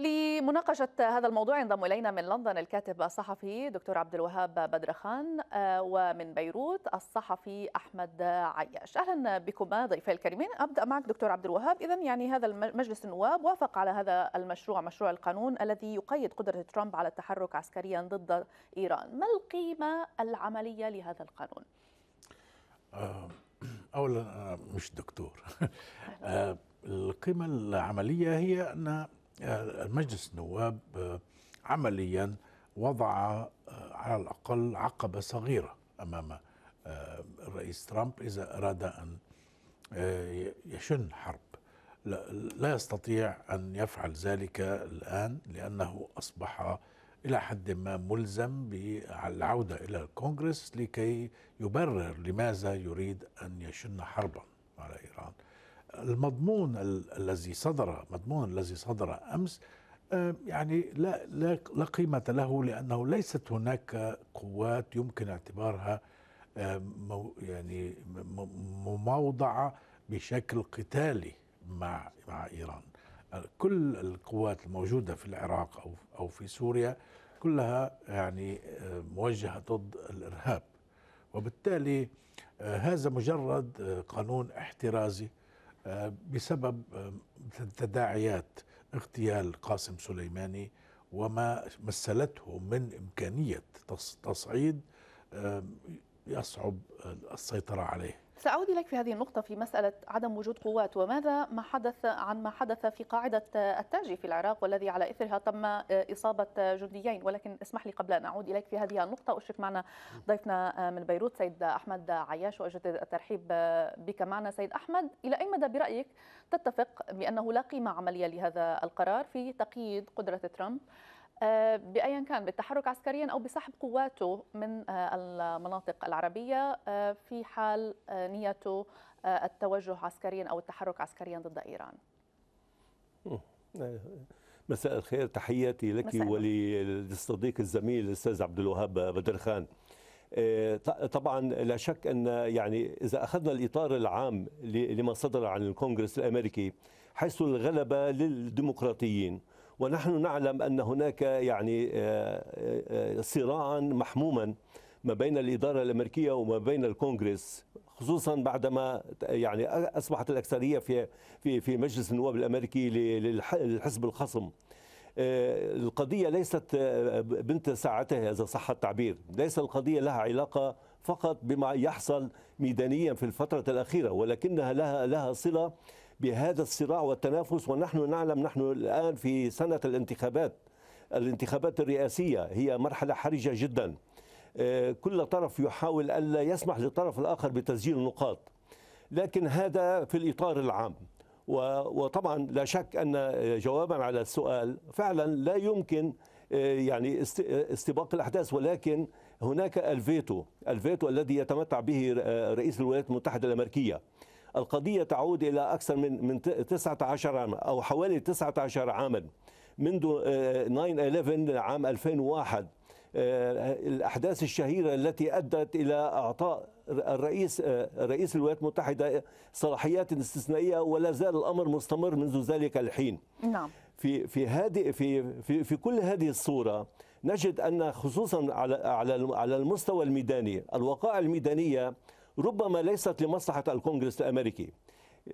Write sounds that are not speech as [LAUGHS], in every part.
لمناقشة هذا الموضوع ينضم إلينا من لندن الكاتب الصحفي دكتور عبد الوهاب بدرخان آه، ومن بيروت الصحفي أحمد عياش أهلا بكما ضيفي الكريمين أبدأ معك دكتور عبد الوهاب إذا يعني هذا مجلس النواب وافق على هذا المشروع مشروع القانون الذي يقيد قدرة ترامب على التحرك عسكريا ضد إيران ما القيمة العملية لهذا القانون؟ آه، أولا آه، مش دكتور [LAUGHS] القيمة العملية هي أن مجلس النواب آه، عمليا وضع آه، على الأقل عقبة صغيرة أمام آه، الرئيس ترامب إذا أراد أن يشن حرب لا يستطيع أن يفعل ذلك الآن لأنه أصبح إلى حد ما ملزم بالعودة إلى الكونغرس لكي يبرر لماذا يريد أن يشن حربا المضمون الذي صدر مضمون الذي صدر امس يعني لا لا لا قيمه له لانه ليست هناك قوات يمكن اعتبارها يعني مموضعه بشكل قتالي مع مع ايران كل القوات الموجوده في العراق او او في سوريا كلها يعني موجهه ضد الارهاب وبالتالي آه، هذا مجرد آه، قانون احترازي بسبب آه، تداعيات اغتيال قاسم سليماني وما مثلته من إمكانية تصعيد آه، يصعب السيطرة عليه سأعود إليك في هذه النقطة في مسألة عدم وجود قوات وماذا ما حدث عن ما حدث في قاعدة التاجي في العراق والذي على إثرها تم إصابة جنديين ولكن اسمح لي قبل أن أعود إليك في هذه النقطة أشرك معنا ضيفنا من بيروت سيد أحمد عياش وأجدد الترحيب بك معنا سيد أحمد إلى أي مدى برأيك تتفق بأنه لا قيمة عملية لهذا القرار في تقييد قدرة ترامب آه، بايا كان بالتحرك عسكريا او بسحب قواته من آه، المناطق العربيه آه، في حال نيته التوجه عسكريا او التحرك عسكريا ضد ايران. مساء الخير تحياتي لك وللصديق الزميل الاستاذ عبد الوهاب بدر خان. طبعا لا شك ان يعني اذا اخذنا الاطار العام لما صدر عن الكونغرس الامريكي حيث الغلبه للديمقراطيين ونحن نعلم أن هناك يعني آه، آه، آه، صراعا محموما ما بين الإدارة الأمريكية وما بين الكونغرس خصوصا بعدما يعني أصبحت الأكثرية في في في مجلس النواب الأمريكي للحزب الخصم القضية ليست بنت ساعتها إذا صح التعبير ليس القضية لها علاقة فقط بما يحصل ميدانيا في الفترة الأخيرة ولكنها لها لها صلة بهذا الصراع والتنافس ونحن نعلم نحن الآن في سنة الانتخابات الانتخابات الرئاسية هي مرحلة حرجة جدا آه، كل طرف يحاول ألا يسمح للطرف الآخر بتسجيل النقاط لكن هذا في الإطار العام وطبعا لا شك أن جوابا على السؤال فعلا لا يمكن آه، يعني استباق الأحداث ولكن هناك الفيتو الفيتو الذي يتمتع به آه، رئيس الولايات المتحدة الأمريكية القضية تعود إلى أكثر من من 19 عاما أو حوالي 19 عاما منذ 9/11 آه، عام 2001 آه، الأحداث الشهيرة التي أدت إلى إعطاء الرئيس آه، رئيس الولايات المتحدة صلاحيات استثنائية ولا زال الأمر مستمر منذ ذلك الحين نعم في في هذه في في في كل هذه الصوره نجد ان خصوصا على على على المستوى الميداني الوقائع الميدانيه ربما ليست لمصلحة الكونغرس الأمريكي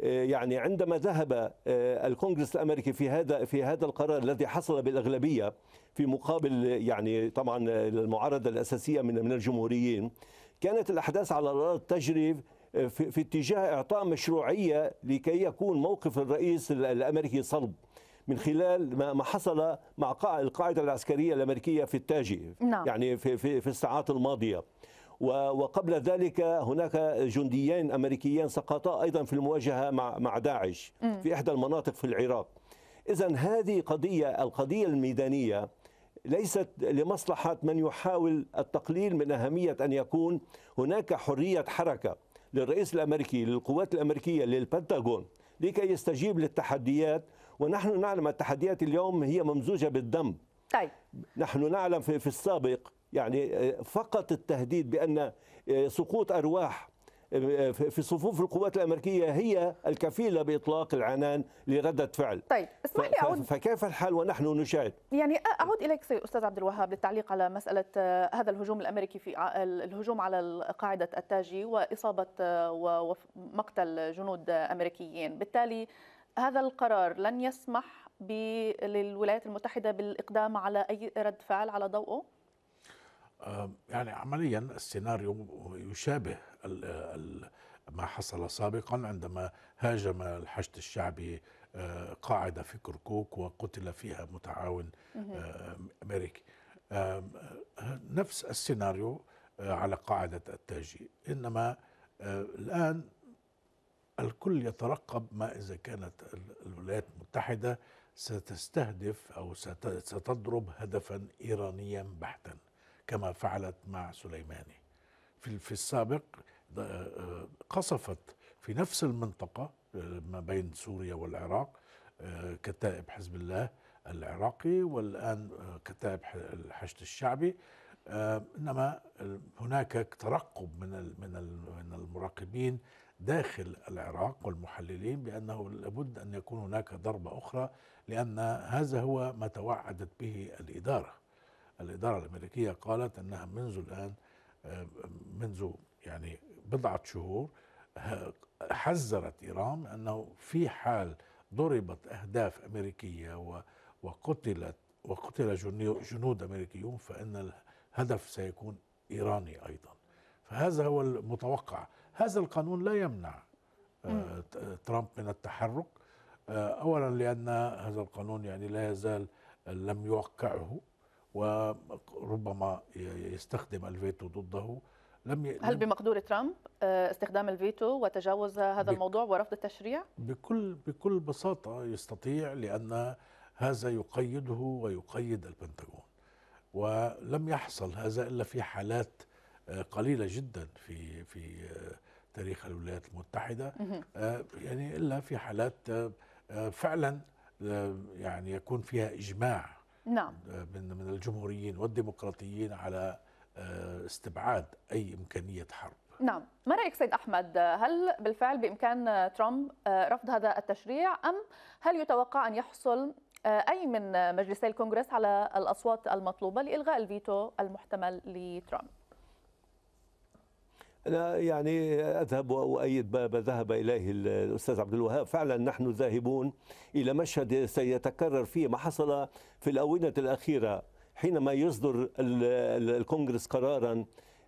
آه، يعني عندما ذهب آه، الكونغرس الامريكي في هذا في هذا القرار الذي حصل بالاغلبيه في مقابل يعني طبعا المعارضه الاساسيه من من الجمهوريين كانت الاحداث على الارض تجري آه، في, في اتجاه اعطاء مشروعيه لكي يكون موقف الرئيس الامريكي صلب من خلال ما حصل مع القاعده العسكريه الامريكيه في التاجي نعم. يعني في في, في الساعات الماضيه وقبل ذلك هناك جنديان امريكيان سقطا ايضا في المواجهه مع مع داعش في احدى المناطق في العراق. اذا هذه قضيه القضيه الميدانيه ليست لمصلحه من يحاول التقليل من اهميه ان يكون هناك حريه حركه للرئيس الامريكي للقوات الامريكيه للبنتاغون لكي يستجيب للتحديات ونحن نعلم التحديات اليوم هي ممزوجه بالدم. طيب نحن نعلم في السابق يعني آه، فقط التهديد بأن آه، سقوط أرواح آه، في صفوف القوات الامريكيه هي الكفيله باطلاق العنان لرده فعل. طيب اسمح لي اعود فكيف الحال ونحن نشاهد؟ يعني اعود اليك استاذ عبد الوهاب للتعليق على مساله هذا الهجوم الامريكي في الهجوم على قاعده التاجي واصابه ومقتل جنود امريكيين، بالتالي هذا القرار لن يسمح للولايات المتحده بالاقدام على اي رد فعل على ضوءه؟ آه، يعني عمليا السيناريو يشابه ما حصل سابقا عندما هاجم الحشد الشعبي آه، قاعدة في كركوك وقتل فيها متعاون آه، أمريكي نفس السيناريو على قاعدة التاجي إنما الآن الكل يترقب ما إذا كانت الولايات المتحدة ستستهدف أو ستضرب هدفا إيرانيا بحتا كما فعلت مع سليماني في, في السابق قصفت في نفس المنطقة ما بين سوريا والعراق كتائب حزب الله العراقي والآن كتائب الحشد الشعبي انما هناك ترقب من من من المراقبين داخل العراق والمحللين بانه لابد ان يكون هناك ضربه اخرى لان هذا هو ما توعدت به الاداره الإدارة الأمريكية قالت أنها منذ الآن آه، منذ يعني بضعة شهور حذرت إيران أنه في حال ضربت أهداف أمريكية وقتلت وقتل جنود أمريكيون فإن الهدف سيكون إيراني أيضا فهذا هو المتوقع هذا القانون لا يمنع آه، ترامب من التحرك آه، أولا لأن هذا القانون يعني لا يزال لم يوقعه وربما يستخدم الفيتو ضده لم ي... هل بمقدور ترامب آه، استخدام الفيتو وتجاوز هذا ب... الموضوع ورفض التشريع؟ بكل بكل بساطة يستطيع لأن هذا يقيده ويقيد البنتاغون ولم يحصل هذا إلا في حالات آه، قليلة جدا في في آه، تاريخ الولايات المتحدة يعني إلا في حالات فعلا يعني يكون فيها إجماع نعم آه، من من الجمهوريين والديمقراطيين على آه، استبعاد اي امكانيه حرب نعم ما رايك سيد احمد هل بالفعل بامكان ترامب آه، رفض هذا التشريع ام هل يتوقع ان يحصل اي من مجلسي الكونغرس على الاصوات المطلوبه لالغاء الفيتو المحتمل لترامب أنا يعني أذهب وأؤيد ما ذهب إليه الأستاذ عبد الوهاب فعلا نحن ذاهبون إلى مشهد سيتكرر فيه ما حصل في الآونة الأخيرة حينما يصدر الكونغرس قرارا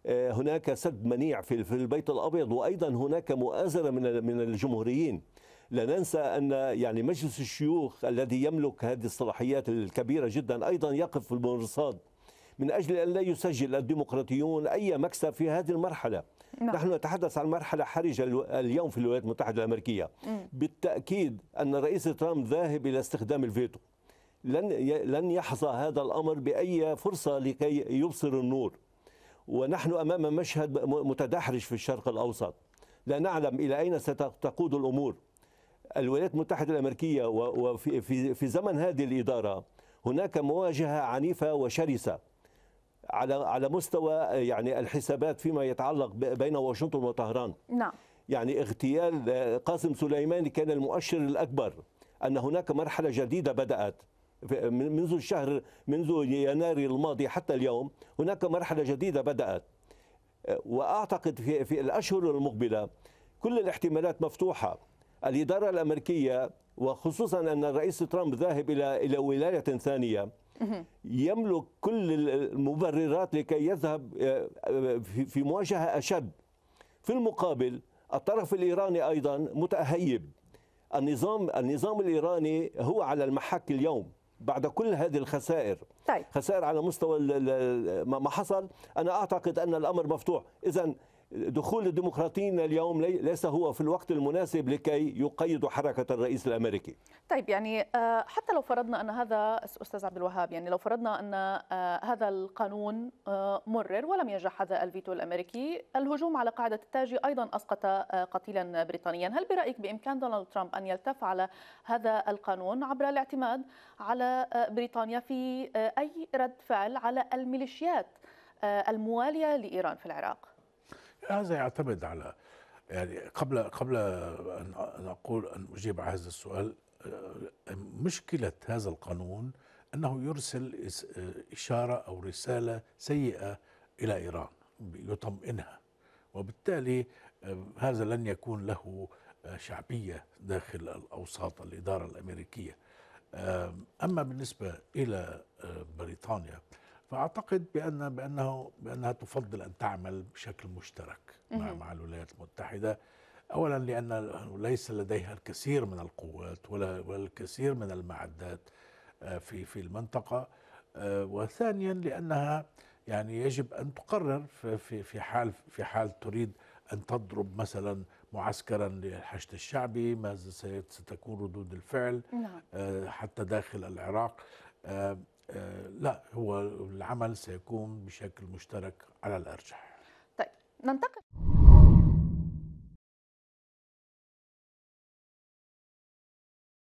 آه، هناك سد منيع في البيت الابيض وايضا هناك مؤازره من من الجمهوريين لا ننسى ان يعني مجلس الشيوخ الذي يملك هذه الصلاحيات الكبيره جدا ايضا يقف في المرصاد من اجل ان لا يسجل الديمقراطيون اي مكسب في هذه المرحله نعم. نحن نتحدث عن مرحلة حرجة اليوم في الولايات المتحدة الأمريكية مم. بالتأكيد أن الرئيس ترامب ذاهب إلى استخدام الفيتو لن لن يحظى هذا الأمر بأي فرصة لكي يبصر النور ونحن أمام مشهد متدحرج في الشرق الأوسط لا نعلم إلى أين ستقود الأمور الولايات المتحدة الأمريكية وفي في زمن هذه الإدارة هناك مواجهة عنيفة وشرسة على على مستوى يعني الحسابات فيما يتعلق بين واشنطن وطهران نعم يعني اغتيال آه، قاسم سليماني كان المؤشر الاكبر ان هناك مرحله جديده بدات منذ الشهر منذ يناير الماضي حتى اليوم هناك مرحله جديده بدات آه، واعتقد في في الاشهر المقبله كل الاحتمالات مفتوحه الاداره الامريكيه وخصوصا ان الرئيس ترامب ذاهب الى الى ولايه ثانيه يملك كل المبررات لكي يذهب آه، آه، في مواجهه اشد في المقابل الطرف الايراني ايضا متهيب النظام النظام الايراني هو على المحك اليوم بعد كل هذه الخسائر طيب. خسائر على مستوى ما حصل انا اعتقد ان الامر مفتوح اذا دخول الديمقراطيين اليوم ليس هو في الوقت المناسب لكي يقيدوا حركة الرئيس الأمريكي طيب يعني آه، حتى لو فرضنا أن هذا أستاذ عبد الوهاب يعني لو فرضنا أن آه، هذا القانون آه، مرر ولم ينجح هذا الفيتو الأمريكي الهجوم على قاعدة التاج أيضا أسقط قتيلا بريطانيا هل برأيك بإمكان دونالد ترامب أن يلتف على هذا القانون عبر الاعتماد على بريطانيا في أي رد فعل على الميليشيات الموالية لإيران في العراق هذا يعتمد على يعني قبل قبل ان اقول ان اجيب على هذا السؤال آه، مشكله هذا القانون انه يرسل آه، اشاره او رساله سيئه الى ايران يطمئنها وبالتالي آه، هذا لن يكون له شعبيه داخل الاوساط الاداره الامريكيه اما بالنسبه الى بريطانيا فاعتقد بان بانه بانها تفضل ان تعمل بشكل مشترك مع مع الولايات المتحده اولا لان ليس لديها الكثير من القوات ولا الكثير من المعدات آه، في في المنطقه آه، وثانيا لانها يعني يجب ان تقرر في في حال في حال تريد ان تضرب مثلا معسكرا للحشد الشعبي ماذا ستكون ردود الفعل نعم. آه، حتى داخل العراق آه، لا هو العمل سيكون بشكل مشترك على الارجح طيب ننتقل